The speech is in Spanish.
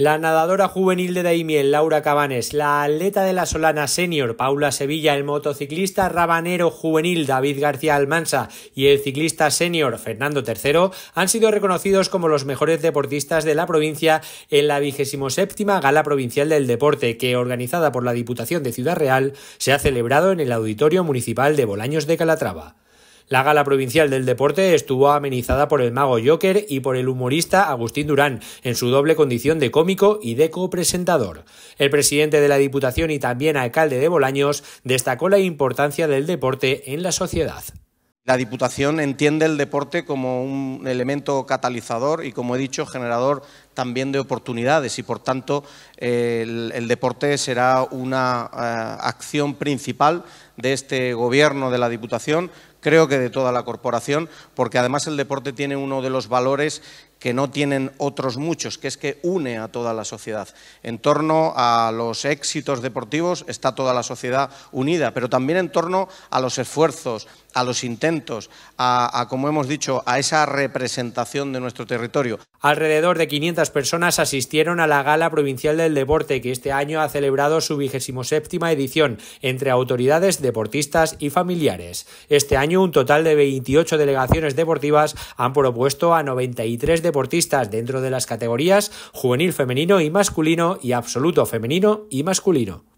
La nadadora juvenil de Daimiel, Laura Cabanes, la atleta de la Solana Senior, Paula Sevilla, el motociclista rabanero juvenil, David García Almansa, y el ciclista senior, Fernando III, han sido reconocidos como los mejores deportistas de la provincia en la 27 Gala Provincial del Deporte, que, organizada por la Diputación de Ciudad Real, se ha celebrado en el Auditorio Municipal de Bolaños de Calatrava. La gala provincial del deporte estuvo amenizada por el mago Joker y por el humorista Agustín Durán, en su doble condición de cómico y de copresentador. El presidente de la Diputación y también alcalde de Bolaños destacó la importancia del deporte en la sociedad. La Diputación entiende el deporte como un elemento catalizador y, como he dicho, generador también de oportunidades y, por tanto, el, deporte será una eh, acción principal de este Gobierno, de la Diputación, creo que de toda la corporación, porque además el deporte tiene uno de los valores que no tienen otros muchos, que es que une a toda la sociedad. En torno a los éxitos deportivos está toda la sociedad unida, pero también en torno a los esfuerzos, a los intentos, a, a como hemos dicho, a esa representación de nuestro territorio. Alrededor de 500 personas asistieron a la Gala Provincial del Deporte que este año ha celebrado su vigésimo séptima edición entre autoridades, deportistas y familiares. Este año un total de 28 delegaciones deportivas han propuesto a 93 deportistas dentro de las categorías juvenil femenino y masculino y absoluto femenino y masculino.